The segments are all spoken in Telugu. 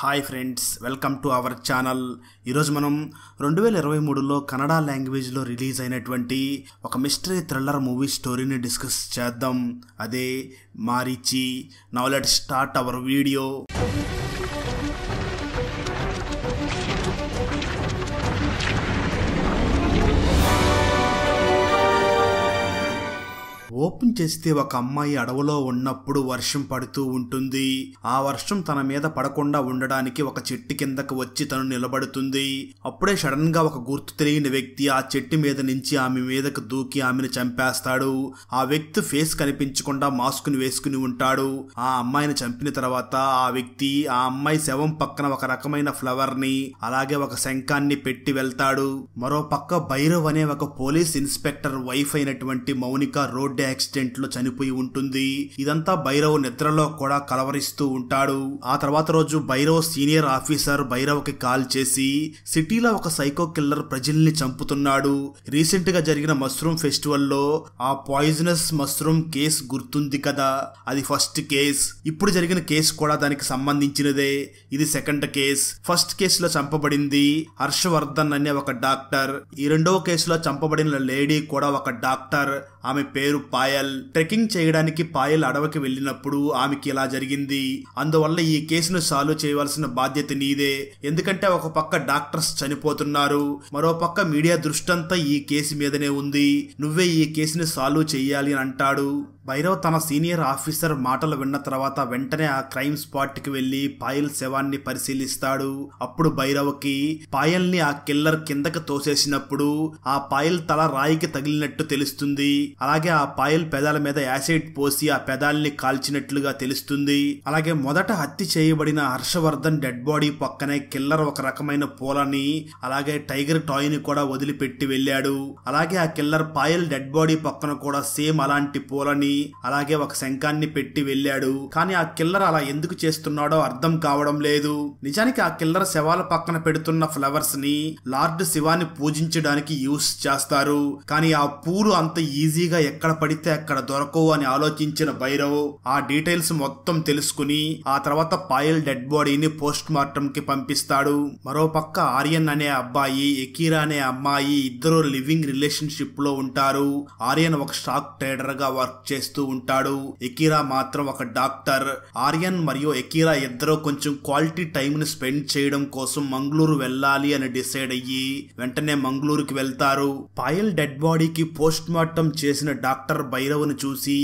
hi friends welcome to our channel ఈరోజు మనం రెండు వేల ఇరవై మూడులో కన్నడ లాంగ్వేజ్లో రిలీజ్ అయినటువంటి ఒక మిస్టరీ థ్రిల్లర్ మూవీ స్టోరీని డిస్కస్ చేద్దాం అదే Maarichi now let start our video open చేస్తే ఒక అమ్మాయి అడవులో ఉన్నప్పుడు వర్షం పడుతూ ఉంటుంది ఆ వర్షం తన మీద పడకుండా ఉండడానికి ఒక చెట్టు కిందకు వచ్చి తను నిలబడుతుంది అప్పుడే సడన్ గా ఒక గుర్తు తెలియని వ్యక్తి ఆ చెట్టు మీద నుంచి ఆమె మీదకు దూకి ఆమెను చంపేస్తాడు ఆ వ్యక్తి ఫేస్ కనిపించకుండా మాస్క్ ని వేసుకుని ఉంటాడు ఆ అమ్మాయిని చంపిన తర్వాత ఆ వ్యక్తి ఆ అమ్మాయి శవం పక్కన ఒక రకమైన ఫ్లవర్ ని అలాగే ఒక శంఖాన్ని పెట్టి వెళ్తాడు మరో పక్క భైరవ్ అనే ఒక పోలీస్ ఇన్స్పెక్టర్ వైఫ్ అయినటువంటి మౌనిక రోడ్ రోడ్డు యాక్సిడెంట్ లో చనిపోయి ఉంటుంది ఇదంతా భైరవ్ నిద్రలో కూడా కలవరిస్తూ ఉంటాడు ఆ తర్వాత రోజు భైరవ్ సీనియర్ ఆఫీసర్ భైరవ్ కి కాల్ చేసి సిటీలో ఒక సైకో కిల్లర్ ప్రజల్ని చంపుతున్నాడు రీసెంట్ గా జరిగిన మష్రూమ్ ఫెస్టివల్ లో ఆ పాయిజనస్ మష్రూమ్ కేస్ గుర్తుంది కదా అది ఫస్ట్ కేస్ ఇప్పుడు జరిగిన కేసు కూడా దానికి సంబంధించినదే ఇది సెకండ్ కేస్ ఫస్ట్ కేసులో చంపబడింది హర్షవర్ధన్ అనే ఒక డాక్టర్ ఈ రెండవ కేసులో చంపబడిన లేడీ కూడా ఒక డాక్టర్ ఆమె పేరు పాయల్ ట్రెక్కింగ్ చేయడానికి పాయల్ అడవికి వెళ్ళినప్పుడు ఆమెకి ఇలా జరిగింది అందువల్ల ఈ కేసును సాల్వ్ చేయవలసిన బాధ్యత నీదే ఎందుకంటే ఒక పక్క డాక్టర్స్ చనిపోతున్నారు మరో పక్క మీడియా దృష్టంతా ఈ కేసు మీదనే ఉంది నువ్వే ఈ కేసుని సాల్వ్ చేయాలి అని అంటాడు భైరవ్ తన సీనియర్ ఆఫీసర్ మాటలు విన్న తర్వాత వెంటనే ఆ క్రైమ్ స్పాట్ కి వెళ్లి పాయల్ శవాన్ని పరిశీలిస్తాడు అప్పుడు భైరవ్కి పాయల్ ని ఆ కిల్లర్ కిందకి తోసేసినప్పుడు ఆ పాయల్ తల రాయికి తగిలినట్టు తెలుస్తుంది అలాగే ఆ పాయల్ పెదాల మీద యాసిడ్ పోసి ఆ పెదాల్ని కాల్చినట్లుగా తెలుస్తుంది అలాగే మొదట హత్య చేయబడిన హర్షవర్ధన్ డెడ్ బాడీ పక్కనే కిల్లర్ ఒక రకమైన పూలని అలాగే టైగర్ టాయ్ ని కూడా వదిలిపెట్టి వెళ్ళాడు అలాగే ఆ కిల్లర్ పాయల్ డెడ్ బాడీ పక్కన కూడా సేమ్ అలాంటి పూలని అలాగే ఒక శంఖాన్ని పెట్టి వెళ్ళాడు కానీ ఆ కిల్లర్ అలా ఎందుకు చేస్తున్నాడో అర్థం కావడం లేదు నిజానికి ఆ కిల్లర్ శవాల పక్కన పెడుతున్న ఫ్లవర్స్ ని లార్డ్ శివాని పూజించడానికి యూస్ చేస్తారు కానీ ఆ పూలు అంత ఈజీగా ఎక్కడ పడితే అక్కడ దొరకవు అని ఆలోచించిన భైరవ్ ఆ డీటెయిల్స్ మొత్తం తెలుసుకుని ఆ తర్వాత పాయల్ డెడ్ బాడీని పోస్ట్ మార్టం కి పంపిస్తాడు మరోపక్క ఆర్యన్ అనే అబ్బాయి ఎకీరా అనే అమ్మాయి ఇద్దరు లివింగ్ రిలేషన్షిప్ లో ఉంటారు ఆర్యన్ ఒక స్టాక్ ట్రేడర్ గా వర్క్ చేస్తారు చేస్తూ ఉంటాడు ఎకీరా మాత్రం ఒక డాక్టర్ ఆర్యన్ మరియు ఎకీరా ఇద్దరు కొంచెం క్వాలిటీ టైం ని స్పెండ్ చేయడం కోసం మంగళూరు వెళ్ళాలి అని డిసైడ్ అయ్యి వెంటనే మంగళూరుకి వెళ్తారు పాయల్ డెడ్ బాడీకి పోస్ట్ మార్టం చేసిన డాక్టర్ భైరవ్ను చూసి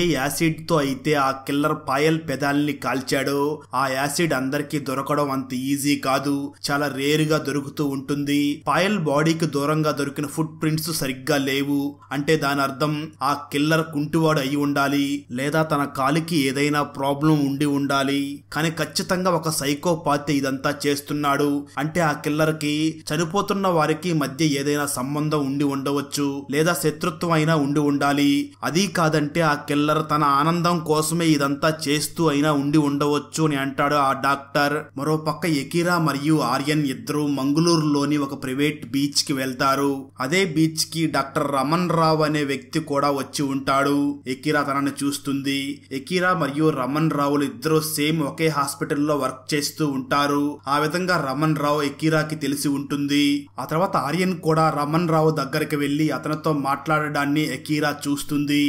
ఏ యాసిడ్ తో అయితే ఆ కిల్లర్ పాయల్ పెదాల్ని కాల్చాడో ఆ యాసిడ్ అందరికీ దొరకడం అంత ఈజీ కాదు చాలా రేర్ గా దొరుకుతూ ఉంటుంది పాయల్ బాడీకి దూరంగా దొరికిన ఫుట్ ప్రింట్స్ సరిగ్గా లేవు అంటే దాని అర్థం ఆ కిల్లర్ కుంటివాడు అయి ఉండాలి లేదా తన కాలికి ఏదైనా ప్రాబ్లం ఉండి ఉండాలి కానీ ఖచ్చితంగా ఒక సైకోపాతి ఇదంతా చేస్తున్నాడు అంటే ఆ కిల్లర్ కి చనిపోతున్న వారికి మధ్య ఏదైనా సంబంధం ఉండి ఉండవచ్చు లేదా శత్రుత్వం అయినా ఉండి ఉండాలి అది కాదంటే ఆ కిల్లర్ తన ఆనందం కోసమే ఇదంతా చేస్తూ అయినా ఉండి ఉండవచ్చు అని అంటాడు ఆ డాక్టర్ మరో పక్క ఎకిరా మరియు ఆర్యన్ ఇద్దరు మంగళూరులోని ఒక ప్రైవేట్ బీచ్ కి వెళ్తారు అదే బీచ్ కి డాక్టర్ రమన్ రావు అనే వ్యక్తి కూడా వచ్చి ఉంటాడు ఎకిరా తనని చూస్తుంది ఎకీరా మరియు రమణ్ రావులు ఇద్దరు సేమ్ ఒకే హాస్పిటల్లో వర్క్ చేస్తూ ఉంటారు ఆ విధంగా రమణ్ రావు ఎకీరాకి తెలిసి ఉంటుంది ఆ తర్వాత ఆర్యన్ కూడా రమణ్ రావు దగ్గరికి వెళ్లి అతనితో మాట్లాడడాన్ని ఎకీరా చూస్తుంది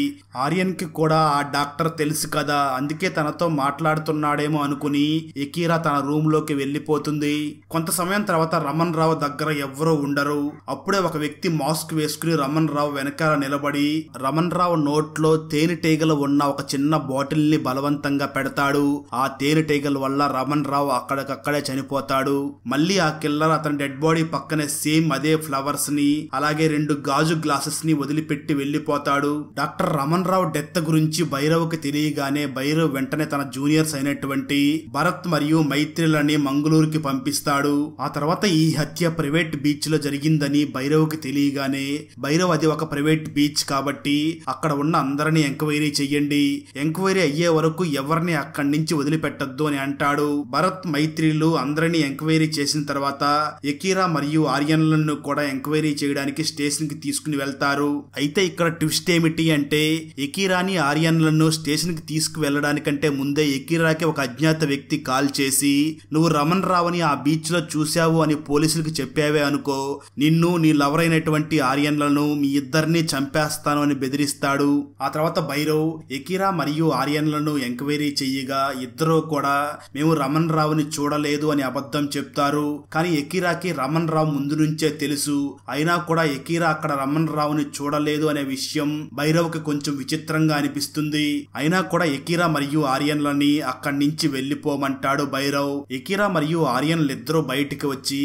ఆర్యన్ కి కూడా ఆ డాక్టర్ తెలుసు కదా అందుకే తనతో మాట్లాడుతున్నాడేమో అనుకుని ఎకీరా తన రూమ్ లోకి వెళ్లిపోతుంది కొంత సమయం తర్వాత రమణ్ రావు దగ్గర ఎవ్వరూ ఉండరు అప్పుడే ఒక వ్యక్తి మాస్క్ వేసుకుని రమణ్ రావు వెనకాల నిలబడి రమణ్ రావు నోట్లో తేనెటీగలు ఉన్న ఒక చిన్న బాటిల్ని బలవంతంగా పెడతాడు ఆ తేనెటీగల వల్ల రమణ్ రావు అక్కడికక్కడే చనిపోతాడు మళ్ళీ ఆ కిల్లర్ అతని డెడ్ బాడీ పక్కనే సేమ్ అదే ఫ్లవర్స్ ని అలాగే రెండు గాజు గ్లాసెస్ ని వదిలిపెట్టి వెళ్లిపోతాడు డాక్టర్ రమణ్ రావు డెత్ గురించి భైరవ్కి తెలియగానే భైరవ్ వెంటనే తన జూనియర్స్ అయినటువంటి భరత్ మరియు మైత్రిలని మంగళూరుకి పంపిస్తాడు ఆ తర్వాత ఈ హత్య ప్రైవేట్ బీచ్ లో జరిగిందని భైరవ్కి తెలియగానే భైరవ్ అది ఒక ప్రైవేట్ బీచ్ కాబట్టి అక్కడ ఉన్న అందరినీ ఎంక్వైరీ చెయ్యండి ఎంక్వైరీ అయ్యే వరకు ఎవరిని అక్కడి నుంచి వదిలిపెట్టద్దు అని అంటాడు భరత్ మైత్రిలు అందరినీ ఎంక్వైరీ చేసిన తర్వాత ఎకీరా మరియు ఆర్యన్లను కూడా ఎంక్వైరీ చేయడానికి స్టేషన్ కి తీసుకుని వెళ్తారు అయితే ఇక్కడ ట్విస్ట్ ఏమిటి అంటే ఎకీరాని ఆర్యన్లను స్టేషన్ కి తీసుకు వెళ్ళడానికంటే ముందే ఎకీరాకి ఒక అజ్ఞాత వ్యక్తి కాల్ చేసి నువ్వు రమణ్ రావుని ఆ బీచ్ లో చూశావు అని పోలీసులకు చెప్పావే అనుకో నిన్ను నీ లవరైనటువంటి ఆర్యన్లను మీ ఇద్దరిని చంపేస్తాను అని బెదిరిస్తాడు ఆ తర్వాత తర్వాత భైరవ్ ఎకిరా మరియు ఆర్యన్లను ఎంక్వైరీ చెయ్యగా ఇద్దరూ కూడా మేము రమణ్ రావుని చూడలేదు అని అబద్ధం చెప్తారు కానీ ఎకిరాకి రమణ్ రావు ముందు నుంచే తెలుసు అయినా కూడా ఎకీరా అక్కడ రమణ్ రావుని చూడలేదు అనే విషయం భైరవ్కి కొంచెం విచిత్రంగా అనిపిస్తుంది అయినా కూడా ఎకీరా మరియు ఆర్యన్లని అక్కడి నుంచి వెళ్లిపోమంటాడు భైరవ్ ఎకీరా మరియు ఆర్యన్లిద్దరూ బయటికి వచ్చి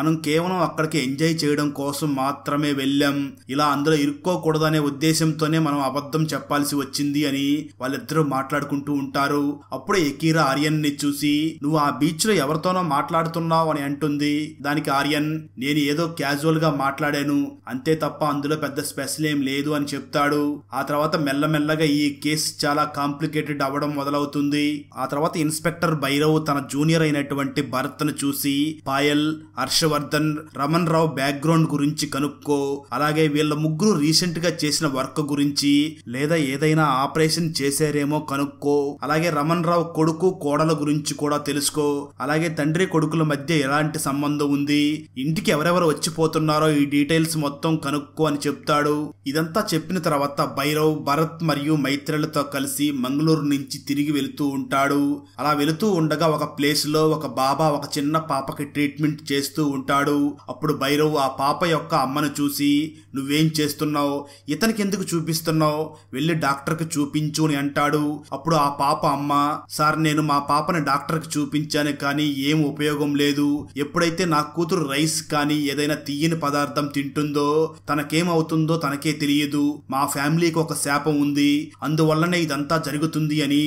మనం కేవలం అక్కడికి ఎంజాయ్ చేయడం కోసం మాత్రమే వెళ్ళాం ఇలా అందులో ఇరుక్కోకూడదు అనే ఉద్దేశంతోనే మనం అబద్ధం చెప్ప చెప్పాల్సి వచ్చింది అని వాళ్ళిద్దరూ మాట్లాడుకుంటూ ఉంటారు అప్పుడే ఎకీరా ఆర్యన్ ని చూసి నువ్వు ఆ బీచ్ లో ఎవరితోనో మాట్లాడుతున్నావు అని అంటుంది దానికి ఆర్యన్ నేను ఏదో క్యాజువల్ గా మాట్లాడాను అంతే తప్ప అందులో పెద్ద స్పెషల్ ఏం లేదు అని చెప్తాడు ఆ తర్వాత మెల్లమెల్లగా ఈ కేసు చాలా కాంప్లికేటెడ్ అవ్వడం మొదలవుతుంది ఆ తర్వాత ఇన్స్పెక్టర్ భైరవ్ తన జూనియర్ అయినటువంటి భరత్ ను చూసి పాయల్ హర్షవర్ధన్ రమణ్ రావు బ్యాక్గ్రౌండ్ గురించి కనుక్కో అలాగే వీళ్ళ ముగ్గురు రీసెంట్ గా చేసిన వర్క్ గురించి లేదా ఏదైనా ఆపరేషన్ చేశారేమో కనుక్కో అలాగే రమణ్ రావు కొడుకు కోడల గురించి కూడా తెలుసుకో అలాగే తండ్రి కొడుకుల మధ్య ఎలాంటి సంబంధం ఉంది ఇంటికి ఎవరెవరు వచ్చిపోతున్నారో ఈ డీటెయిల్స్ మొత్తం కనుక్కో అని చెప్తాడు ఇదంతా చెప్పిన తర్వాత భైరవ్ భరత్ మరియు మైత్రులతో కలిసి మంగళూరు నుంచి తిరిగి వెళుతూ ఉంటాడు అలా వెళుతూ ఉండగా ఒక ప్లేస్ లో ఒక బాబా ఒక చిన్న పాపకి ట్రీట్మెంట్ చేస్తూ ఉంటాడు అప్పుడు భైరవ్ ఆ పాప యొక్క అమ్మను చూసి నువ్వేం చేస్తున్నావు ఇతనికి ఎందుకు చూపిస్తున్నావు వెళ్ళి కి చూపించు అని అంటాడు అప్పుడు ఆ పాప అమ్మ సార్ నేను మా పాపని డాక్టర్ కి చూపించాను కానీ ఏం ఉపయోగం లేదు ఎప్పుడైతే నా కూతురు రైస్ కానీ ఏదైనా తీయని పదార్థం తింటుందో తనకేమవుతుందో తనకే తెలియదు మా ఫ్యామిలీకి ఒక శాపం ఉంది అందువల్లనే ఇదంతా జరుగుతుంది అని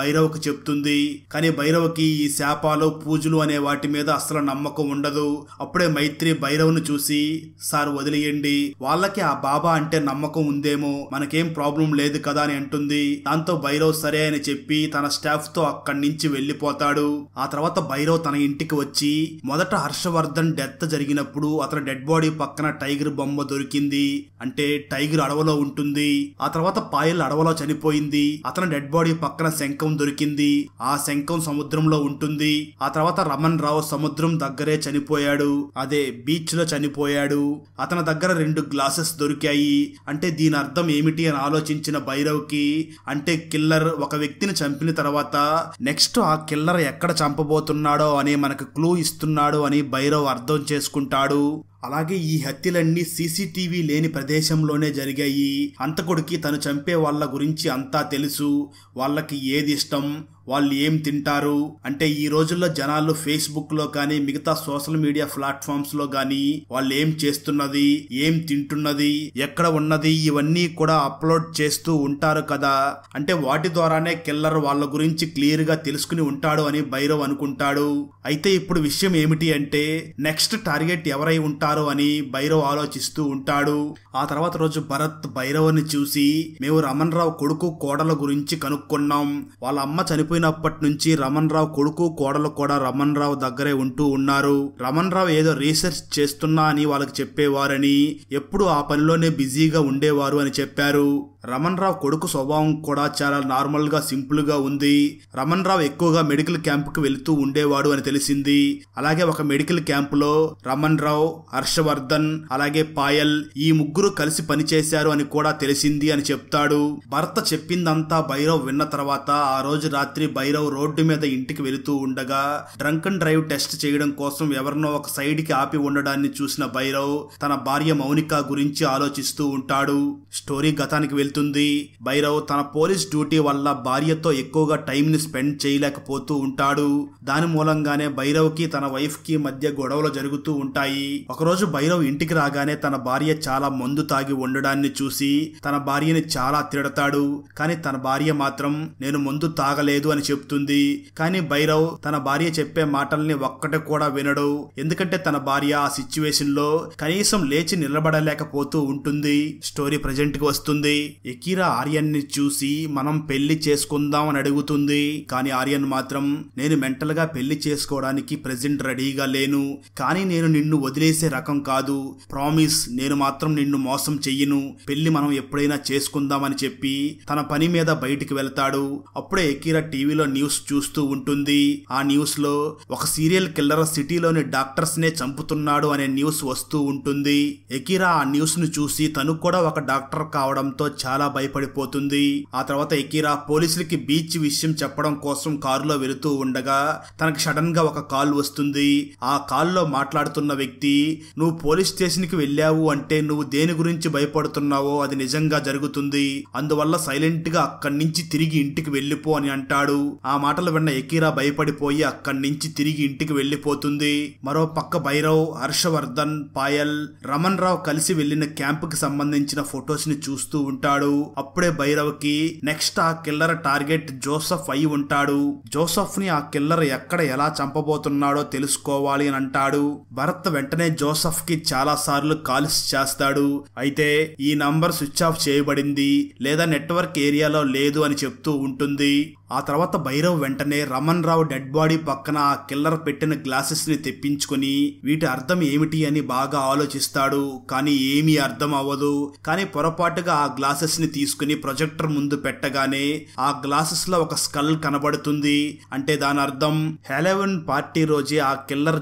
భైరవకు చెప్తుంది కానీ భైరవకి ఈ శాపాలు పూజలు అనే వాటి మీద అసలు నమ్మకం ఉండదు అప్పుడే మైత్రి భైరవ్ను చూసి సార్ వదిలేయండి వాళ్ళకి ఆ బాబా అంటే నమ్మకం ఉందేమో మనకేం ప్రాబ్లం లేదు కదా అని అంటుంది దాంతో భైరవ్ సరే అని చెప్పి తన స్టాఫ్ తో అక్కడి నుంచి వెళ్లిపోతాడు ఆ తర్వాత భైరవ్ తన ఇంటికి వచ్చి మొదట హర్షవర్ధన్ డెత్ జరిగినప్పుడు అతని డెడ్ బాడీ పక్కన టైగర్ బొమ్మ దొరికింది అంటే టైగర్ అడవలో ఉంటుంది ఆ తర్వాత పాయల్ అడవలో చనిపోయింది అతని డెడ్ బాడీ పక్కన శంఖం దొరికింది ఆ శంఖం సముద్రంలో ఉంటుంది ఆ తర్వాత రమణ్ రావు సముద్రం దగ్గరే చనిపోయాడు అదే బీచ్ లో చనిపోయాడు అతని దగ్గర రెండు గ్లాసెస్ దొరికాయి అంటే దీని అర్థం ఏమిటి అని ఆలోచించి ఇచ్చిన భైరవ్కి అంటే కిల్లర్ ఒక వ్యక్తిని చంపిన తర్వాత నెక్స్ట్ ఆ కిల్లర్ ఎక్కడ చంపబోతున్నాడో అని మనకు క్లూ ఇస్తున్నాడు అని భైరవ్ అర్థం చేసుకుంటాడు అలాగే ఈ హత్యలన్నీ సీసీటీవీ లేని ప్రదేశంలోనే జరిగాయి అంతకుడికి తను చంపే వాళ్ళ గురించి అంతా తెలుసు వాళ్ళకి ఏది ఇష్టం వాళ్ళు ఏం తింటారు అంటే ఈ రోజుల్లో జనాలు ఫేస్బుక్ లో కానీ మిగతా సోషల్ మీడియా ప్లాట్ఫామ్స్ లో కానీ వాళ్ళు ఏం చేస్తున్నది ఏం తింటున్నది ఎక్కడ ఉన్నది ఇవన్నీ కూడా అప్లోడ్ చేస్తూ ఉంటారు కదా అంటే వాటి ద్వారానే కిల్లర్ వాళ్ళ గురించి క్లియర్ గా తెలుసుకుని ఉంటాడు అని భైరవ్ అనుకుంటాడు అయితే ఇప్పుడు విషయం ఏమిటి అంటే నెక్స్ట్ టార్గెట్ ఎవరై ఉంటారు అని భైరవ్ ఆలోచిస్తూ ఉంటాడు ఆ తర్వాత రోజు భరత్ భైరవ్ని చూసి మేము రమణ్ రావు కొడుకు కోడల గురించి కనుక్కున్నాం వాళ్ళ అమ్మ చనిపోయిన చనిపోయినప్పటి నుంచి రమణ్ రావు కొడుకు కోడలు కూడా రమణ్ రావు దగ్గరే ఉంటూ ఉన్నారు రమణ్ రావు ఏదో రీసెర్చ్ చేస్తున్నా అని వాళ్ళకి చెప్పేవారని ఎప్పుడు ఆ పనిలోనే బిజీగా ఉండేవారు అని చెప్పారు రమణ్ రావు కొడుకు స్వభావం కూడా చాలా నార్మల్గా సింపుల్గా ఉంది రమణ్ రావు ఎక్కువగా మెడికల్ క్యాంపుకి వెళుతూ ఉండేవాడు అని తెలిసింది అలాగే ఒక మెడికల్ క్యాంపులో రమణ్ రావు హర్షవర్ధన్ అలాగే పాయల్ ఈ ముగ్గురు కలిసి పనిచేశారు అని కూడా తెలిసింది అని చెప్తాడు భర్త చెప్పిందంతా భైరవ్ విన్న తర్వాత ఆ రోజు రాత్రి భైరవ్ రోడ్డు మీద ఇంటికి వెళుతూ ఉండగా డ్రంక్ అండ్ డ్రైవ్ టెస్ట్ చేయడం కోసం ఎవరినో ఒక సైడ్కి ఆపి ఉండడాన్ని చూసిన భైరవ్ తన భార్య మౌనిక గురించి ఆలోచిస్తూ ఉంటాడు స్టోరీ గతానికి వెళ్తూ వెళ్తుంది భైరవ్ తన పోలీస్ డ్యూటీ వల్ల భార్యతో ఎక్కువగా టైంని స్పెండ్ చేయలేకపోతూ ఉంటాడు దాని మూలంగానే భైరవ్ కి తన వైఫ్ కి మధ్య గొడవలు జరుగుతూ ఉంటాయి ఒకరోజు భైరవ్ ఇంటికి రాగానే తన భార్య చాలా మందు తాగి ఉండడాన్ని చూసి తన భార్యని చాలా తిడతాడు కానీ తన భార్య మాత్రం నేను మందు తాగలేదు అని చెప్తుంది కానీ భైరవ్ తన భార్య చెప్పే మాటల్ని ఒక్కటి కూడా వినడు ఎందుకంటే తన భార్య ఆ సిచ్యువేషన్ లో కనీసం లేచి నిలబడలేకపోతూ ఉంటుంది స్టోరీ ప్రజెంట్ కి వస్తుంది ఇకిరా ఆర్యన్ ని చూసి మనం పెళ్లి చేసుకుందాం అని అడుగుతుంది కానీ ఆర్యన్ మాత్రం నేను మెంటల్ గా పెళ్లి చేసుకోవడానికి ప్రెసెంట్ రెడీగా లేను కానీ నేను నిన్ను వదిలేసే రకం కాదు ప్రామిస్ నేను మాత్రం నిన్ను మోసం చెయ్యను పెళ్లి మనం ఎప్పుడైనా చేసుకుందామని చెప్పి తన పని మీద బయటికి వెళ్తాడు అప్పుడే ఎకీరా టీవీలో న్యూస్ చూస్తూ ఉంటుంది ఆ న్యూస్ లో ఒక సీరియల్ కిల్లర్ సిటీలోని డాక్టర్స్ నే చంపుతున్నాడు అనే న్యూస్ వస్తూ ఉంటుంది ఎకీరా ఆ న్యూస్ ను చూసి తను కూడా ఒక డాక్టర్ కావడంతో చాలా చాలా భయపడిపోతుంది ఆ తర్వాత ఎకీరా పోలీసులకి బీచ్ విషయం చెప్పడం కోసం కారులో వెళుతూ ఉండగా తనకు సడన్ గా ఒక కాల్ వస్తుంది ఆ కాల్లో మాట్లాడుతున్న వ్యక్తి నువ్వు పోలీస్ స్టేషన్ కి వెళ్ళావు అంటే నువ్వు దేని గురించి భయపడుతున్నావో అది నిజంగా జరుగుతుంది అందువల్ల సైలెంట్ గా అక్కడి నుంచి తిరిగి ఇంటికి వెళ్ళిపో అని అంటాడు ఆ మాటలు విన్న ఎకీరా భయపడిపోయి అక్కడి నుంచి తిరిగి ఇంటికి వెళ్ళిపోతుంది మరో పక్క భైరవ్ హర్షవర్ధన్ పాయల్ రమణ్ రావు కలిసి వెళ్లిన క్యాంప్ కి సంబంధించిన ఫొటోస్ ని చూస్తూ ఉంటాడు ఉంటాడు అప్పుడే భైరవ్కి నెక్స్ట్ ఆ కిల్లర్ టార్గెట్ జోసఫ్ అయి ఉంటాడు జోసఫ్ ని ఆ కిల్లర్ ఎక్కడ ఎలా చంపబోతున్నాడో తెలుసుకోవాలి అని అంటాడు భరత్ వెంటనే జోసఫ్ కి చాలా సార్లు కాల్స్ చేస్తాడు అయితే ఈ నంబర్ స్విచ్ ఆఫ్ చేయబడింది లేదా నెట్వర్క్ ఏరియాలో లేదు అని చెప్తూ ఉంటుంది ఆ తర్వాత భైరవ్ వెంటనే రమణ్ రావు డెడ్ బాడీ పక్కన ఆ కిల్లర్ పెట్టిన గ్లాసెస్ని తెప్పించుకుని వీటి అర్థం ఏమిటి అని బాగా ఆలోచిస్తాడు కానీ ఏమీ అర్థం అవ్వదు కానీ పొరపాటుగా ఆ గ్లాసెస్ని తీసుకుని ప్రొజెక్టర్ ముందు పెట్టగానే ఆ గ్లాసెస్లో ఒక స్కల్ కనబడుతుంది అంటే దాని అర్థం హెలెవెన్ పార్టీ రోజే ఆ కిల్లర్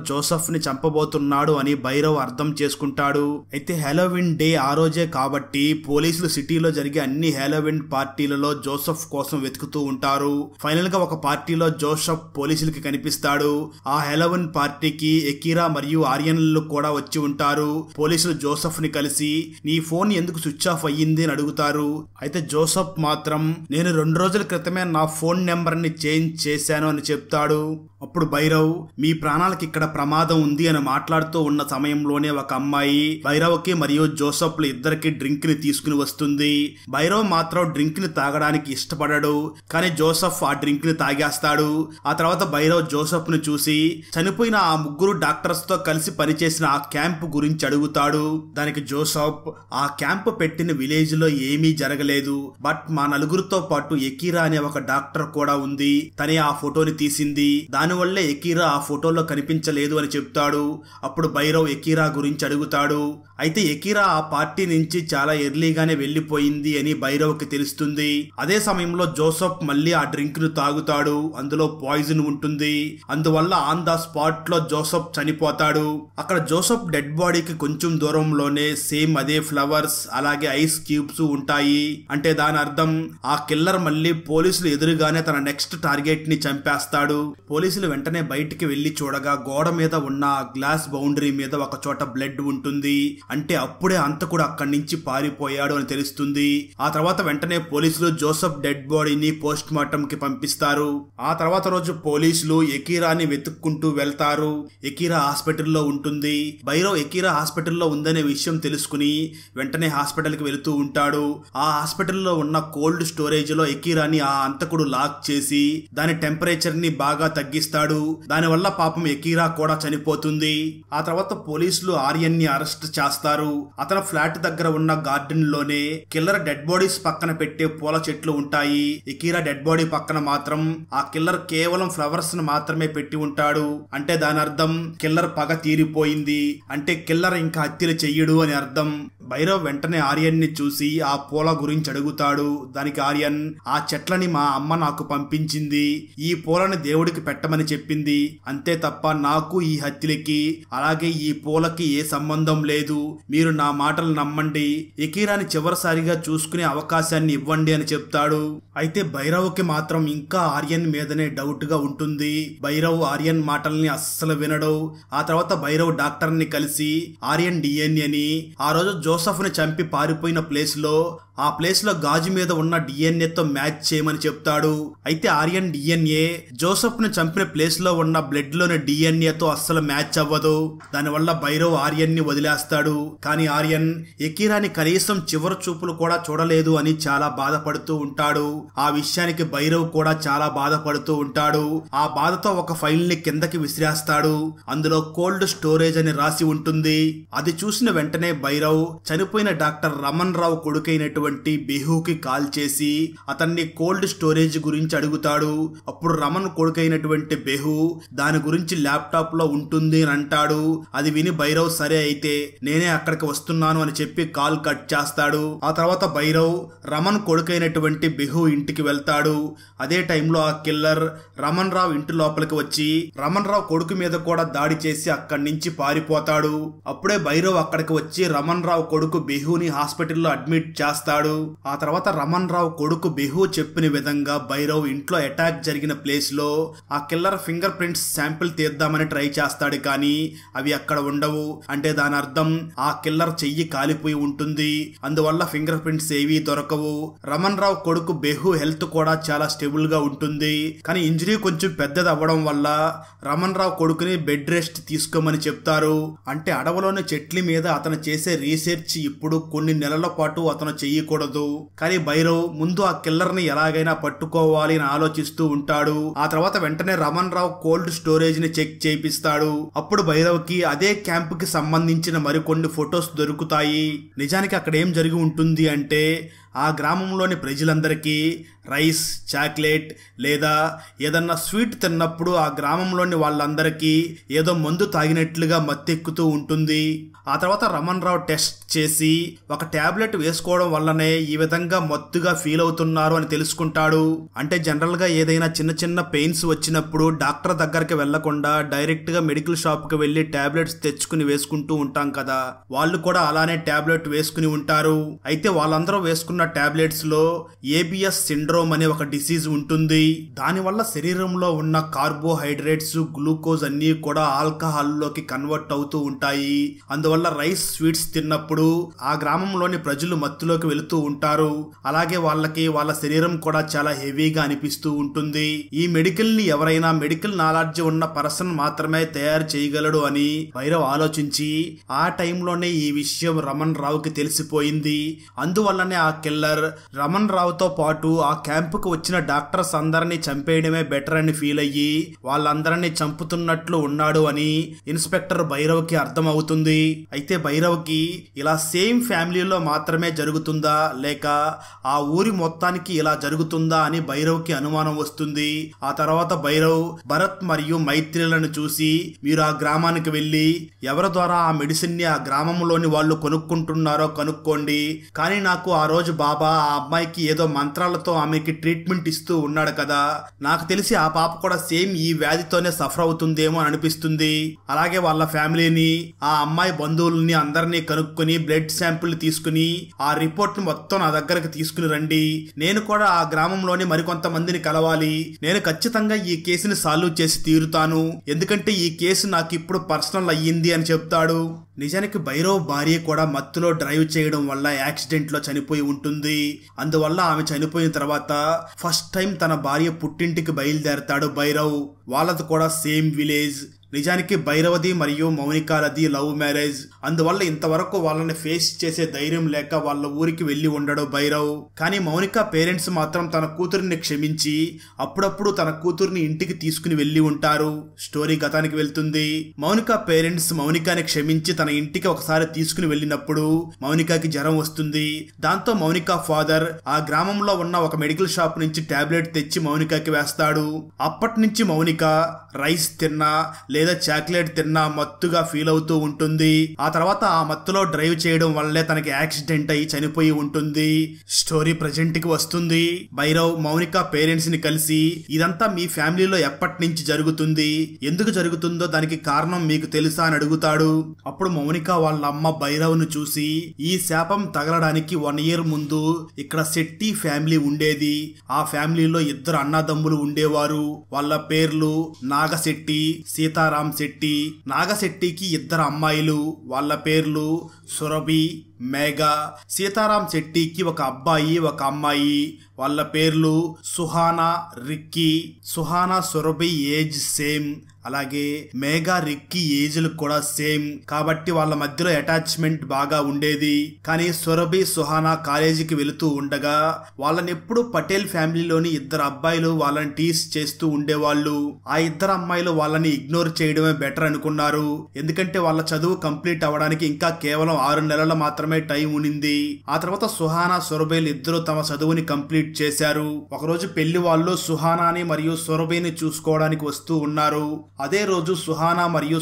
ని చంపబోతున్నాడు అని భైరవ్ అర్థం చేసుకుంటాడు అయితే హెలోవిన్ డే ఆ రోజే కాబట్టి పోలీసులు సిటీలో జరిగే అన్ని హెలోవిన్ పార్టీలలో జోసఫ్ కోసం వెతుకుతూ ఉంటారు ఫైనల్ గా ఒక పార్టీలో జోసఫ్ పోలీసులకి కనిపిస్తాడు ఆ హెలవన్ పార్టీకి ఎకీరా మరియు ఆర్యన్లు కూడా వచ్చి ఉంటారు పోలీసులు జోసఫ్ ని కలిసి నీ ఫోన్ ఎందుకు స్విచ్ ఆఫ్ అయ్యింది అని అడుగుతారు అయితే జోసఫ్ మాత్రం నేను రెండు రోజుల క్రితమే నా ఫోన్ నెంబర్ ని చేంజ్ చేశాను అని చెప్తాడు అప్పుడు భైరవ్ మీ ప్రాణాలకి ఇక్కడ ప్రమాదం ఉంది అని మాట్లాడుతూ ఉన్న సమయంలోనే ఒక అమ్మాయి భైరవ్కి మరియు జోసఫ్లు ఇద్దరికి డ్రింక్ ని తీసుకుని వస్తుంది భైరవ్ మాత్రం డ్రింక్ ని తాగడానికి ఇష్టపడడు కానీ జోసఫ్ ఆ డ్రింక్ ని తాగేస్తాడు ఆ తర్వాత భైరవ్ జోసఫ్ ను చూసి చనిపోయిన ఆ ముగ్గురు డాక్టర్స్ తో కలిసి పనిచేసిన ఆ క్యాంప్ గురించి అడుగుతాడు దానికి జోసఫ్ ఆ క్యాంప్ పెట్టిన విలేజ్ లో ఏమీ జరగలేదు బట్ మా నలుగురితో పాటు ఎకీరా అనే ఒక డాక్టర్ కూడా ఉంది తనే ఆ ఫోటోని తీసింది దాని దానివల్లే ఎకీరా ఆ ఫోటోలో కనిపించలేదు అని చెప్తాడు అప్పుడు భైరవ్ ఎకీరా గురించి అడుగుతాడు అయితే ఎకీరా ఆ పార్టీ నుంచి చాలా ఎర్లీగానే వెళ్లిపోయింది అని భైరవ్కి తెలుస్తుంది అదే సమయంలో జోసఫ్ మళ్ళీ ఆ డ్రింక్ ను తాగుతాడు అందులో పాయిజన్ ఉంటుంది అందువల్ల ఆన్ ద స్పాట్ లో జోసఫ్ చనిపోతాడు అక్కడ జోసఫ్ డెడ్ బాడీకి కొంచెం దూరంలోనే సేమ్ అదే ఫ్లవర్స్ అలాగే ఐస్ క్యూబ్స్ ఉంటాయి అంటే దాని అర్థం ఆ కిల్లర్ మళ్ళీ పోలీసులు ఎదురుగానే తన నెక్స్ట్ టార్గెట్ ని చంపేస్తాడు పోలీసు పోలీసులు వెంటనే బయటికి వెళ్లి చూడగా గోడ మీద ఉన్న గ్లాస్ బౌండరీ మీద ఒక చోట బ్లడ్ ఉంటుంది అంటే అప్పుడే అంతకుడు అక్కడి నుంచి పారిపోయాడు అని తెలుస్తుంది ఆ తర్వాత వెంటనే పోలీసులు జోసఫ్ డెడ్ బాడీని పోస్ట్ మార్టం కి పంపిస్తారు ఆ తర్వాత రోజు పోలీసులు ఎకీరాని వెతుక్కుంటూ వెళ్తారు ఎకీరా హాస్పిటల్లో ఉంటుంది భైరవ్ ఎకీరా హాస్పిటల్లో ఉందనే విషయం తెలుసుకుని వెంటనే హాస్పిటల్ కి వెళుతూ ఉంటాడు ఆ హాస్పిటల్లో ఉన్న కోల్డ్ స్టోరేజ్ లో ఎకీరాని ఆ అంతకుడు లాక్ చేసి దాని టెంపరేచర్ ని బాగా తగ్గిస్తారు ఇస్తాడు దానివల్ల పాపం ఎకీరా కూడా చనిపోతుంది ఆ తర్వాత పోలీసులు ఆర్యన్ ని అరెస్ట్ చేస్తారు అతను ఫ్లాట్ దగ్గర ఉన్న గార్డెన్ లోనే కిల్లర్ డెడ్ బాడీస్ పక్కన పెట్టే పూల చెట్లు ఉంటాయి ఎకీరా డెడ్ బాడీ పక్కన మాత్రం ఆ కిల్లర్ కేవలం ఫ్లవర్స్ ను మాత్రమే పెట్టి ఉంటాడు అంటే దాని అర్థం కిల్లర్ పగ తీరిపోయింది అంటే కిల్లర్ ఇంకా హత్యలు చెయ్యడు అని అర్థం భైరవ్ వెంటనే ఆర్యన్ ని చూసి ఆ పూల గురించి అడుగుతాడు దానికి ఆర్యన్ ఆ చెట్లని మా అమ్మ నాకు పంపించింది ఈ పూలని దేవుడికి పెట్టమని చేయమని చెప్పింది అంతే తప్ప నాకు ఈ హత్యలకి అలాగే ఈ పూలకి ఏ సంబంధం లేదు మీరు నా మాటలు నమ్మండి ఎకీరాని చివరిసారిగా చూసుకునే అవకాశాన్ని ఇవ్వండి అని చెప్తాడు అయితే భైరవ్కి మాత్రం ఇంకా ఆర్యన్ మీదనే డౌట్ గా ఉంటుంది భైరవ్ ఆర్యన్ మాటల్ని అస్సలు వినడు ఆ తర్వాత భైరవ్ డాక్టర్ని కలిసి ఆర్యన్ డిఎన్ఏని ఆ రోజు జోసఫ్ని చంపి పారిపోయిన ప్లేస్లో ఆ ప్లేస్ లో గాజు మీద ఉన్న తో మ్యాచ్ చేయమని చెప్తాడు అయితే ఆర్యన్ డిఎన్ఏ జోసఫ్ ను చంపిన ప్లేస్ లో ఉన్న బ్లడ్ లోని తో అస్సలు మ్యాచ్ అవ్వదు దానివల్ల భైరవ్ ఆర్యన్ ని వదిలేస్తాడు కానీ ఆర్యన్ ఎకీరాని కనీసం చివరి చూపులు కూడా చూడలేదు అని చాలా బాధపడుతూ ఉంటాడు ఆ విషయానికి భైరవ్ కూడా చాలా బాధపడుతూ ఉంటాడు ఆ బాధతో ఒక ఫైల్ ని కిందకి విసిరేస్తాడు అందులో కోల్డ్ స్టోరేజ్ అని రాసి ఉంటుంది అది చూసిన వెంటనే భైరవ్ చనిపోయిన డాక్టర్ రమణ్ రావు కొడుకైనటువంటి ఉన్నటువంటి బిహుకి కాల్ చేసి అతన్ని కోల్డ్ స్టోరేజ్ గురించి అడుగుతాడు అప్పుడు రమన్ కొడుకైనటువంటి బెహు దాని గురించి ల్యాప్టాప్ లో ఉంటుంది అని అంటాడు అది విని భైరవ్ సరే అయితే నేనే అక్కడికి వస్తున్నాను అని చెప్పి కాల్ కట్ చేస్తాడు ఆ తర్వాత భైరవ్ రమన్ కొడుకైనటువంటి బిహు ఇంటికి వెళ్తాడు అదే టైంలో ఆ కిల్లర్ రమన్ రావు ఇంటి లోపలికి వచ్చి రమన్ రావు కొడుకు మీద కూడా దాడి చేసి అక్కడి నుంచి పారిపోతాడు అప్పుడే భైరవ్ అక్కడికి వచ్చి రమన్ రావు కొడుకు బిహుని హాస్పిటల్లో అడ్మిట్ చేస్తాడు ఉంటాడు ఆ తర్వాత రమణ్ రావు కొడుకు బిహు చెప్పిన విధంగా భైరవ్ ఇంట్లో అటాక్ జరిగిన ప్లేస్ లో ఆ కిల్లర్ ఫింగర్ ప్రింట్స్ శాంపిల్ తీద్దామని ట్రై చేస్తాడు కానీ అవి అక్కడ ఉండవు అంటే దాని అర్థం ఆ కిల్లర్ చెయ్యి కాలిపోయి ఉంటుంది అందువల్ల ఫింగర్ ప్రింట్స్ ఏవి దొరకవు రమణ్ రావు కొడుకు బెహు హెల్త్ కూడా చాలా స్టేబుల్ గా ఉంటుంది కానీ ఇంజరీ కొంచెం పెద్దది అవ్వడం వల్ల రమణ్ రావు కొడుకుని బెడ్ రెస్ట్ తీసుకోమని చెప్తారు అంటే అడవులోని చెట్ల మీద అతను చేసే రీసెర్చ్ ఇప్పుడు కొన్ని నెలల పాటు అతను చెయ్యి చేయకూడదు కానీ భైరవ్ ముందు ఆ కిల్లర్ ని ఎలాగైనా పట్టుకోవాలి అని ఆలోచిస్తూ ఉంటాడు ఆ తర్వాత వెంటనే రమణ్ రావు కోల్డ్ స్టోరేజ్ ని చెక్ చేపిస్తాడు అప్పుడు భైరవ్ కి అదే క్యాంప్ కి సంబంధించిన మరికొన్ని ఫొటోస్ దొరుకుతాయి నిజానికి అక్కడ ఏం జరిగి ఉంటుంది అంటే ఆ గ్రామంలోని ప్రజలందరికీ రైస్ చాక్లెట్ లేదా ఏదన్నా స్వీట్ తిన్నప్పుడు ఆ గ్రామంలోని వాళ్ళందరికీ ఏదో మందు తాగినట్లుగా మత్తెక్కుతూ ఉంటుంది ఆ తర్వాత రమణ్ రావు టెస్ట్ చేసి ఒక ట్యాబ్లెట్ వేసుకోవడం వల్లనే ఈ విధంగా మత్తుగా ఫీల్ అవుతున్నారు అని తెలుసుకుంటాడు అంటే జనరల్గా ఏదైనా చిన్న చిన్న పెయిన్స్ వచ్చినప్పుడు డాక్టర్ దగ్గరికి వెళ్లకుండా డైరెక్ట్గా మెడికల్ షాప్కి వెళ్ళి ట్యాబ్లెట్స్ తెచ్చుకుని వేసుకుంటూ ఉంటాం కదా వాళ్ళు కూడా అలానే ట్యాబ్లెట్ వేసుకుని ఉంటారు అయితే వాళ్ళందరూ వేసుకున్న తీసుకున్న టాబ్లెట్స్ లో ఏబిఎస్ సిండ్రోమ్ అనే ఒక డిసీజ్ ఉంటుంది దానివల్ల శరీరంలో ఉన్న కార్బోహైడ్రేట్స్ గ్లూకోజ్ అన్నీ కూడా ఆల్కహాల్ లోకి కన్వర్ట్ అవుతూ ఉంటాయి అందువల్ల రైస్ స్వీట్స్ తిన్నప్పుడు ఆ గ్రామంలోని ప్రజలు మత్తులోకి వెళుతూ ఉంటారు అలాగే వాళ్ళకి వాళ్ళ శరీరం కూడా చాలా హెవీగా అనిపిస్తూ ఉంటుంది ఈ మెడికల్ ని ఎవరైనా మెడికల్ నాలెడ్జ్ ఉన్న పర్సన్ మాత్రమే తయారు చేయగలడు అని భైరవ్ ఆలోచించి ఆ టైంలోనే ఈ విషయం రమణ్ రావుకి తెలిసిపోయింది అందువల్లనే ఆ కిల్లర్ రమణ్ రావుతో పాటు ఆ క్యాంపుకు వచ్చిన డాక్టర్స్ అందరినీ చంపేయడమే బెటర్ అని ఫీల్ అయ్యి వాళ్ళందరినీ చంపుతున్నట్లు ఉన్నాడు అని ఇన్స్పెక్టర్ భైరవ్కి అర్థమవుతుంది అయితే భైరవ్కి ఇలా సేమ్ ఫ్యామిలీలో మాత్రమే జరుగుతుందా లేక ఆ ఊరి మొత్తానికి ఇలా జరుగుతుందా అని భైరవ్కి అనుమానం వస్తుంది ఆ తర్వాత భైరవ్ భరత్ మరియు మైత్రిలను చూసి మీరు ఆ గ్రామానికి వెళ్ళి ఎవరి ద్వారా ఆ మెడిసిన్ని ఆ గ్రామంలోని వాళ్ళు కొనుక్కుంటున్నారో కనుక్కోండి కానీ నాకు ఆ రోజు బాబా ఆ అమ్మాయికి ఏదో మంత్రాలతో ఆమెకి ట్రీట్మెంట్ ఇస్తూ ఉన్నాడు కదా నాకు తెలిసి ఆ పాప కూడా సేమ్ ఈ వ్యాధితోనే సఫర్ అవుతుందేమో అనిపిస్తుంది అలాగే వాళ్ళ ఫ్యామిలీని ఆ అమ్మాయి బంధువుల్ని అందరినీ కనుక్కొని బ్లడ్ శాంపుల్ తీసుకుని ఆ రిపోర్ట్ ని మొత్తం నా దగ్గరకు తీసుకుని రండి నేను కూడా ఆ గ్రామంలోని మరికొంతమందిని కలవాలి నేను ఖచ్చితంగా ఈ కేసుని సాల్వ్ చేసి తీరుతాను ఎందుకంటే ఈ కేసు నాకు ఇప్పుడు పర్సనల్ అయ్యింది అని చెప్తాడు నిజానికి భైరవ్ భార్య కూడా మత్తులో డ్రైవ్ చేయడం వల్ల యాక్సిడెంట్లో చనిపోయి ఉంటుంది ఉంటుంది అందువల్ల ఆమె చనిపోయిన తర్వాత ఫస్ట్ టైం తన భార్య పుట్టింటికి బయలుదేరతాడు భైరవ్ వాళ్ళది కూడా సేమ్ విలేజ్ నిజానికి భైరవది మరియు మౌనికాలది లవ్ మ్యారేజ్ అందువల్ల ఇంతవరకు వాళ్ళని ఫేస్ చేసే ధైర్యం లేక వాళ్ళ ఊరికి వెళ్ళి ఉండడు భైరవ్ కానీ మౌనిక పేరెంట్స్ మాత్రం తన కూతురిని క్షమించి అప్పుడప్పుడు తన కూతురిని ఇంటికి తీసుకుని వెళ్ళి ఉంటారు స్టోరీ గతానికి వెళ్తుంది మౌనిక పేరెంట్స్ మౌనికాని క్షమించి తన ఇంటికి ఒకసారి తీసుకుని వెళ్ళినప్పుడు మౌనికాకి జ్వరం వస్తుంది దాంతో మౌనిక ఫాదర్ ఆ గ్రామంలో ఉన్న ఒక మెడికల్ షాప్ నుంచి టాబ్లెట్ తెచ్చి మౌనికాకి వేస్తాడు అప్పటి నుంచి మౌనిక రైస్ తిన్నా లేదా చాక్లెట్ తిన్నా మత్తుగా ఫీల్ అవుతూ ఉంటుంది ఆ తర్వాత ఆ మత్తులో డ్రైవ్ చేయడం వల్లే తనకి యాక్సిడెంట్ అయి చనిపోయి ఉంటుంది స్టోరీ ప్రజెంట్ కి వస్తుంది భైరవ్ మౌనిక పేరెంట్స్ ని కలిసి ఇదంతా మీ ఫ్యామిలీలో ఎప్పటి నుంచి జరుగుతుంది ఎందుకు జరుగుతుందో దానికి కారణం మీకు తెలుసా అని అడుగుతాడు అప్పుడు మౌనిక వాళ్ళ అమ్మ భైరవ్ ను చూసి ఈ శాపం తగలడానికి వన్ ఇయర్ ముందు ఇక్కడ శెట్టి ఫ్యామిలీ ఉండేది ఆ ఫ్యామిలీలో ఇద్దరు అన్నదమ్ములు ఉండేవారు వాళ్ళ పేర్లు నాగశెట్టి సీతా సీతారాం శెట్టి నాగశెట్టికి ఇద్దరు అమ్మాయిలు వాళ్ళ పేర్లు సురభి మేఘ సీతారాం శెట్టికి ఒక అబ్బాయి ఒక అమ్మాయి వాళ్ళ పేర్లు Suhana Ricky Suhana Surabhi age same అలాగే మేఘా రిక్కీ ఏజ్లు కూడా సేమ్ కాబట్టి వాళ్ళ మధ్యలో అటాచ్మెంట్ బాగా ఉండేది కానీ సురభి సుహానా కాలేజీకి వెళుతూ ఉండగా వాళ్ళని ఎప్పుడు పటేల్ ఫ్యామిలీలోని ఇద్దరు అబ్బాయిలు వాళ్ళని టీస్ చేస్తూ ఉండేవాళ్ళు ఆ ఇద్దరు అమ్మాయిలు వాళ్ళని ఇగ్నోర్ చేయడమే బెటర్ అనుకున్నారు ఎందుకంటే వాళ్ళ చదువు కంప్లీట్ అవ్వడానికి ఇంకా కేవలం ఆరు నెలలు మాత్రమే టైం ఉనింది ఆ తర్వాత సుహానా సురభైలు ఇద్దరు తమ చదువుని కంప్లీట్ చేశారు ఒకరోజు పెళ్లి వాళ్ళు సుహానాని మరియు సురభిని చూసుకోవడానికి వస్తూ ఉన్నారు అదే రోజు సుహానా మరియు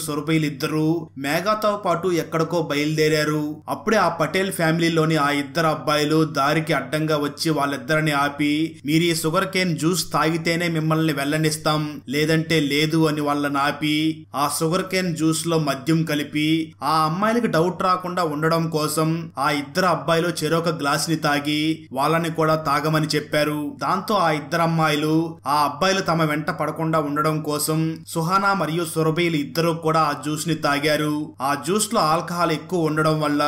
ఇద్దరూ మేఘాతో పాటు ఎక్కడికో బయలుదేరారు అప్పుడే ఆ పటేల్ ఫ్యామిలీలోని ఆ ఇద్దరు అబ్బాయిలు దారికి అడ్డంగా వచ్చి వాళ్ళిద్దరిని ఆపి మీరు ఈ షుగర్ కేన్ జ్యూస్ తాగితేనే మిమ్మల్ని వెల్లనిస్తాం లేదంటే లేదు అని వాళ్ళని ఆపి ఆ షుగర్ కేన్ జ్యూస్ లో మద్యం కలిపి ఆ అమ్మాయిలకి డౌట్ రాకుండా ఉండడం కోసం ఆ ఇద్దరు అబ్బాయిలు చెరొక గ్లాస్ ని తాగి వాళ్ళని కూడా తాగమని చెప్పారు దాంతో ఆ ఇద్దరు అమ్మాయిలు ఆ అబ్బాయిలు తమ వెంట పడకుండా ఉండడం కోసం సుహానా అపర్ణ మరియు సురభీలు ఇద్దరూ కూడా ఆ జ్యూస్ ని తాగారు ఆ జ్యూస్ లో ఆల్కహాల్ ఎక్కువ ఉండడం వల్ల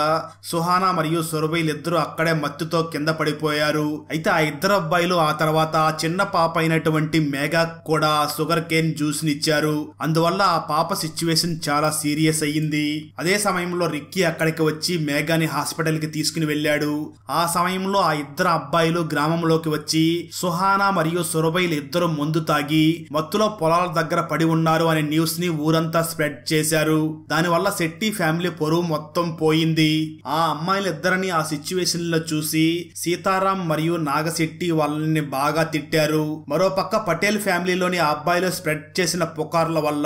సుహానా మరియు సురభీలు ఇద్దరు అక్కడే మత్తుతో కింద పడిపోయారు అయితే ఆ ఇద్దరు అబ్బాయిలు ఆ తర్వాత ఆ చిన్న పాప అయినటువంటి మేఘా కూడా షుగర్ కేన్ జ్యూస్ నిచ్చారు అందువల్ల ఆ పాప సిచ్యువేషన్ చాలా సీరియస్ అయ్యింది అదే సమయంలో రిక్కీ అక్కడికి వచ్చి మేఘాని హాస్పిటల్ కి తీసుకుని వెళ్ళాడు ఆ సమయంలో ఆ ఇద్దరు అబ్బాయిలు గ్రామంలోకి వచ్చి సుహానా మరియు సురభైలు ఇద్దరు మందు తాగి మత్తులో పొలాల దగ్గర పడి ఉన్నారు అనే న్యూస్ ని ఊరంతా స్ప్రెడ్ చేశారు దానివల్ల శెట్టి ఫ్యామిలీ పొరువు మొత్తం పోయింది ఆ అమ్మాయిలిద్దరిని ఆ సిచ్యువేషన్ లో చూసి సీతారాం మరియు నాగశెట్టి వాళ్ళని బాగా తిట్టారు మరోపక్క పటేల్ ఫ్యామిలీలోని ఆ స్ప్రెడ్ చేసిన పుకార్ల వల్ల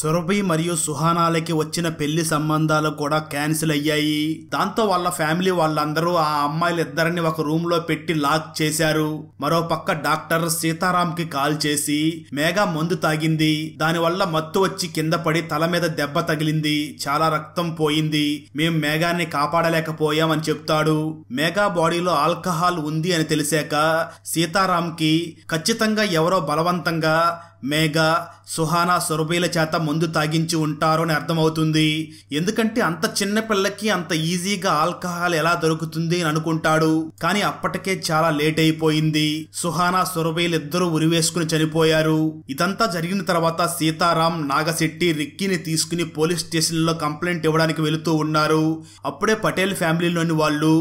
సురభి మరియు సుహానాలకి వచ్చిన పెళ్లి సంబంధాలు కూడా క్యాన్సిల్ అయ్యాయి దాంతో వాళ్ళ ఫ్యామిలీ వాళ్ళందరూ ఆ అమ్మాయిలిద్దరిని ఒక రూమ్ లో పెట్టి లాక్ చేశారు మరోపక్క డాక్టర్ సీతారాం కి కాల్ చేసి మేఘ మందు తాగింది దానివల్ల వల్ల మత్తు వచ్చి కింద పడి తల మీద దెబ్బ తగిలింది చాలా రక్తం పోయింది మేం మేఘాన్ని కాపాడలేకపోయాం అని చెప్తాడు మేఘా బాడీలో ఆల్కహాల్ ఉంది అని తెలిసాక సీతారాంకి ఖచ్చితంగా ఎవరో బలవంతంగా మేఘ సుహానా సొరబీల చేత మందు తాగించి ఉంటారు అని అర్థమవుతుంది ఎందుకంటే అంత చిన్న పిల్లకి అంత ఈజీగా ఆల్కహాల్ ఎలా దొరుకుతుంది అని అనుకుంటాడు కానీ అప్పటికే చాలా లేట్ అయిపోయింది సుహానా సురభీలు ఇద్దరు ఉరివేసుకుని చనిపోయారు ఇదంతా జరిగిన తర్వాత సీతారాం నాగశెట్టి రిక్కీని తీసుకుని పోలీస్ స్టేషన్లో కంప్లైంట్ ఇవ్వడానికి వెళుతూ ఉన్నారు అప్పుడే పటేల్ ఫ్యామిలీలోని వాళ్ళు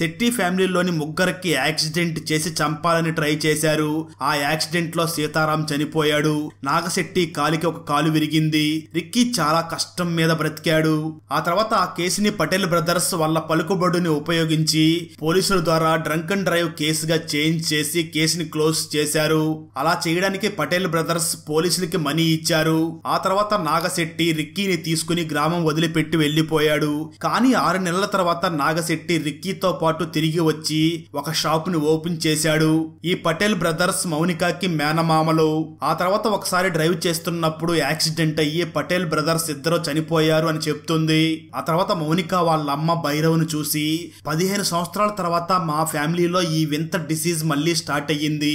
శెట్టి ఫ్యామిలీలోని ముగ్గురికి యాక్సిడెంట్ చేసి చంపాలని ట్రై చేశారు ఆ యాక్సిడెంట్లో సీతారాం చనిపోయాడు చనిపోయాడు నాగశెట్టి కాలికి ఒక కాలు విరిగింది రిక్కీ చాలా కష్టం మీద బ్రతికాడు ఆ తర్వాత ఆ కేసుని పటేల్ బ్రదర్స్ వాళ్ళ పలుకుబడుని ఉపయోగించి పోలీసుల ద్వారా డ్రంక్ అండ్ డ్రైవ్ కేసుగా చేంజ్ చేసి కేసుని క్లోజ్ చేశారు అలా చేయడానికి పటేల్ బ్రదర్స్ పోలీసులకి మనీ ఇచ్చారు ఆ తర్వాత నాగశెట్టి రిక్కీని తీసుకుని గ్రామం వదిలిపెట్టి వెళ్లిపోయాడు కానీ ఆరు నెలల తర్వాత నాగశెట్టి రిక్కీతో పాటు తిరిగి వచ్చి ఒక షాప్ ని ఓపెన్ చేశాడు ఈ పటేల్ బ్రదర్స్ మౌనికాకి మేనమామలు ఆ తర్వాత తర్వాత ఒకసారి డ్రైవ్ చేస్తున్నప్పుడు యాక్సిడెంట్ అయ్యి పటేల్ బ్రదర్స్ ఇద్దరు చనిపోయారు అని చెప్తుంది ఆ తర్వాత మౌనిక వాళ్ళ అమ్మ భైరవ్ను చూసి పదిహేను సంవత్సరాల తర్వాత మా ఫ్యామిలీలో ఈ వింత డిసీజ్ మళ్ళీ స్టార్ట్ అయ్యింది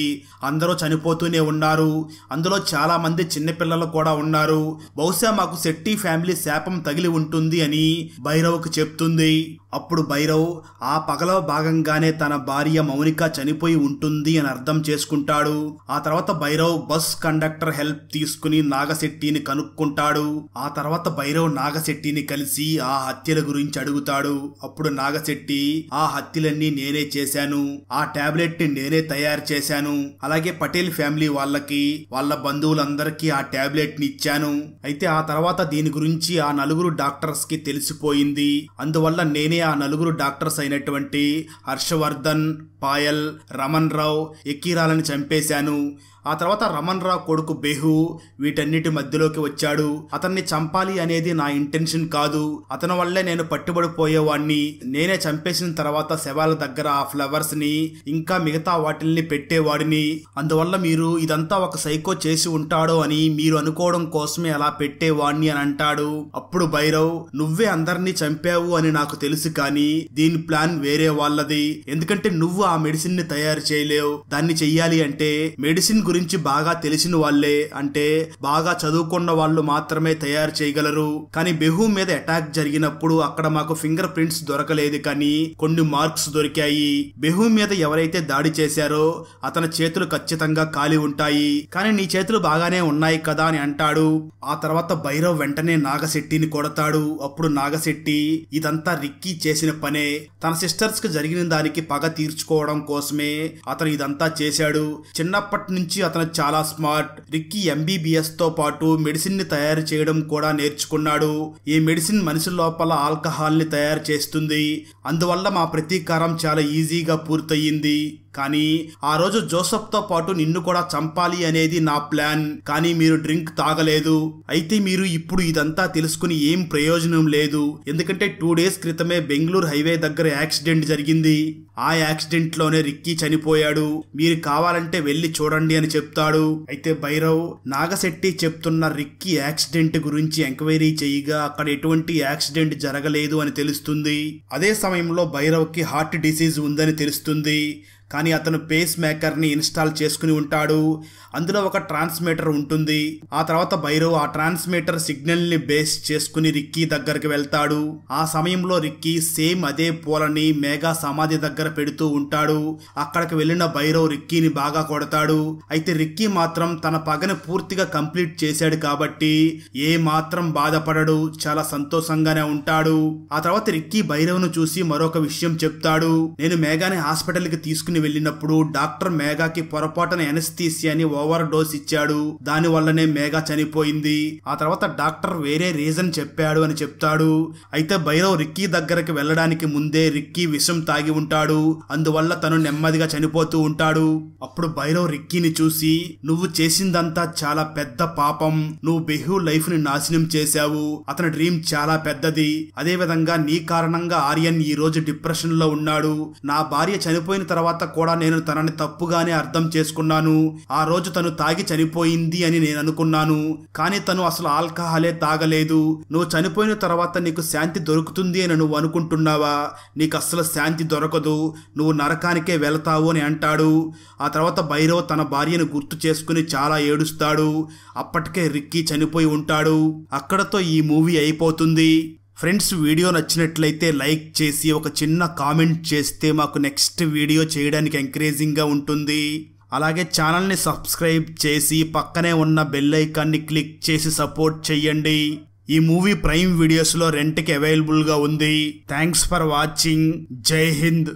అందరూ చనిపోతూనే ఉన్నారు అందులో చాలా మంది చిన్నపిల్లలు కూడా ఉన్నారు బహుశా మాకు శెట్టి ఫ్యామిలీ శాపం తగిలి ఉంటుంది అని భైరవ్కు చెప్తుంది అప్పుడు భైరవ్ ఆ పగలో భాగంగానే తన భార్య మౌనిక చనిపోయి ఉంటుంది అని అర్థం చేసుకుంటాడు ఆ తర్వాత Bhairav bus conductor inspector help తీసుకుని నాగశెట్టిని కనుక్కుంటాడు ఆ తర్వాత భైరవ్ నాగశెట్టిని కలిసి ఆ హత్యల గురించి అడుగుతాడు అప్పుడు నాగశెట్టి ఆ హత్యలన్నీ నేనే చేశాను ఆ టాబ్లెట్ ని నేనే తయారు చేశాను అలాగే పటేల్ ఫ్యామిలీ వాళ్ళకి వాళ్ళ బంధువులందరికీ ఆ టాబ్లెట్ ని ఇచ్చాను అయితే ఆ తర్వాత దీని గురించి ఆ నలుగురు డాక్టర్స్ కి తెలిసిపోయింది అందువల్ల నేనే ఆ నలుగురు డాక్టర్స్ అయినటువంటి హర్షవర్ధన్ పాయల్ రమణ్ రావు ఎకీరాలని చంపేశాను ఆ తర్వాత రమణ్ రావు కొడుకు బెహు వీటన్నిటి మధ్యలోకి వచ్చాడు అతన్ని చంపాలి అనేది నా ఇంటెన్షన్ కాదు అతని వల్లే నేను పట్టుబడిపోయేవాడిని నేనే చంపేసిన తర్వాత శవాల దగ్గర ఆ ఫ్లవర్స్ ని ఇంకా మిగతా వాటిల్ని పెట్టేవాడిని అందువల్ల మీరు ఇదంతా ఒక సైకో చేసి ఉంటాడో అని మీరు అనుకోవడం కోసమే అలా పెట్టేవాడిని అని అంటాడు అప్పుడు భైరవ్ నువ్వే అందరినీ చంపావు అని నాకు తెలుసు కానీ దీని ప్లాన్ వేరే వాళ్ళది ఎందుకంటే నువ్వు ఆ మెడిసిన్ ని తయారు చేయలేవు దాన్ని చెయ్యాలి అంటే మెడిసిన్ గురించి గురించి బాగా తెలిసిన వాళ్లే అంటే బాగా చదువుకున్న వాళ్ళు మాత్రమే తయారు చేయగలరు కానీ బెహూ మీద అటాక్ జరిగినప్పుడు అక్కడ మాకు ఫింగర్ ప్రింట్స్ దొరకలేదు కానీ కొన్ని మార్క్స్ దొరికాయి బెహూ మీద ఎవరైతే దాడి చేశారో అతని చేతులు ఖచ్చితంగా కాలి ఉంటాయి కానీ నీ చేతులు బాగానే ఉన్నాయి కదా అని అంటాడు ఆ తర్వాత భైరవ్ వెంటనే నాగశెట్టిని కొడతాడు అప్పుడు నాగశెట్టి ఇదంతా రిక్కీ చేసిన పనే తన సిస్టర్స్ కి జరిగిన దానికి పగ తీర్చుకోవడం కోసమే అతను ఇదంతా చేశాడు చిన్నప్పటి నుంచి అతను చాలా స్మార్ట్ రిక్కీ ఎంబీబీఎస్ తో పాటు మెడిసిన్ ని తయారు చేయడం కూడా నేర్చుకున్నాడు ఈ మెడిసిన్ మనిషి లోపల ఆల్కహాల్ ని తయారు చేస్తుంది అందువల్ల మా ప్రతీకారం చాలా ఈజీగా పూర్తయింది కానీ ఆ రోజు జోసఫ్తో పాటు నిన్ను కూడా చంపాలి అనేది నా ప్లాన్ కానీ మీరు డ్రింక్ తాగలేదు అయితే మీరు ఇప్పుడు ఇదంతా తెలుసుకుని ఏం ప్రయోజనం లేదు ఎందుకంటే టూ డేస్ క్రితమే బెంగళూరు హైవే దగ్గర యాక్సిడెంట్ జరిగింది ఆ యాక్సిడెంట్ లోనే రిక్కీ చనిపోయాడు మీరు కావాలంటే వెళ్ళి చూడండి అని చెప్తాడు అయితే భైరవ్ నాగశెట్టి చెప్తున్న రిక్కీ యాక్సిడెంట్ గురించి ఎంక్వైరీ చేయగా అక్కడ ఎటువంటి యాక్సిడెంట్ జరగలేదు అని తెలుస్తుంది అదే సమయంలో భైరవ్కి హార్ట్ డిసీజ్ ఉందని తెలుస్తుంది కానీ అతను పేస్ మేకర్ని ఇన్స్టాల్ చేసుకుని ఉంటాడు అందులో ఒక ట్రాన్స్మీటర్ ఉంటుంది ఆ తర్వాత బైరో ఆ ట్రాన్స్మీటర్ సిగ్నల్ని బేస్ చేసుకుని రిక్కీ దగ్గరికి వెళ్తాడు ఆ సమయంలో రిక్కీ సేమ్ అదే పూలని మేఘా సమాధి దగ్గర పెడుతూ ఉంటాడు అక్కడికి వెళ్ళిన భైరవ్ రిక్కీని బాగా కొడతాడు అయితే రిక్కీ మాత్రం తన పగని పూర్తిగా కంప్లీట్ చేశాడు కాబట్టి ఏ మాత్రం బాధపడడు చాలా సంతోషంగానే ఉంటాడు ఆ తర్వాత రిక్కీ భైరవ్ను చూసి మరొక విషయం చెప్తాడు నేను మేఘాని హాస్పిటల్కి తీసుకుని వెళ్ళినప్పుడు డాక్టర్ మేఘాకి పొరపాటున ఎనస్థీసియాని ఓవర్ డోస్ ఇచ్చాడు దాని వల్లనే మేఘా చనిపోయింది ఆ తర్వాత డాక్టర్ వేరే రీజన్ చెప్పాడు అని చెప్తాడు అయితే భైరవ్ రిక్కీ దగ్గరకు వెళ్ళడానికి ముందే రిక్కీ విషం తాగి ఉంటాడు అందువల్ల తను నెమ్మదిగా చనిపోతూ ఉంటాడు అప్పుడు భైరవ్ రిక్కీని చూసి నువ్వు చేసిందంతా చాలా పెద్ద పాపం నువ్వు బెహు లైఫ్ ని నాశనం చేశావు అతని డ్రీమ్ చాలా పెద్దది అదే విధంగా నీ కారణంగా ఆర్యన్ ఈ రోజు డిప్రెషన్ లో ఉన్నాడు నా భార్య చనిపోయిన తర్వాత కూడా నేను తనని తప్పుగానే అర్థం చేసుకున్నాను ఆ రోజు తను తాగి చనిపోయింది అని నేను అనుకున్నాను కానీ తను అసలు ఆల్కహాలే తాగలేదు నువ్వు చనిపోయిన తర్వాత నీకు శాంతి దొరుకుతుంది అని నువ్వు అనుకుంటున్నావా నీకు అస్సలు శాంతి దొరకదు నువ్వు నరకానికే వెళతావు అని అంటాడు ఆ తర్వాత భైరవ్ తన భార్యను గుర్తు చేసుకుని చాలా ఏడుస్తాడు అప్పటికే రిక్కీ చనిపోయి ఉంటాడు అక్కడతో ఈ మూవీ అయిపోతుంది ఫ్రెండ్స్ వీడియో నచ్చినట్లయితే లైక్ చేసి ఒక చిన్న కామెంట్ చేస్తే మాకు నెక్స్ట్ వీడియో చేయడానికి ఎంకరేజింగ్గా ఉంటుంది అలాగే ఛానల్ని సబ్స్క్రైబ్ చేసి పక్కనే ఉన్న బెల్ ఐకాన్ని క్లిక్ చేసి సపోర్ట్ చేయండి ఈ మూవీ ప్రైమ్ వీడియోస్లో రెంట్కి అవైలబుల్గా ఉంది థ్యాంక్స్ ఫర్ వాచింగ్ జై హింద్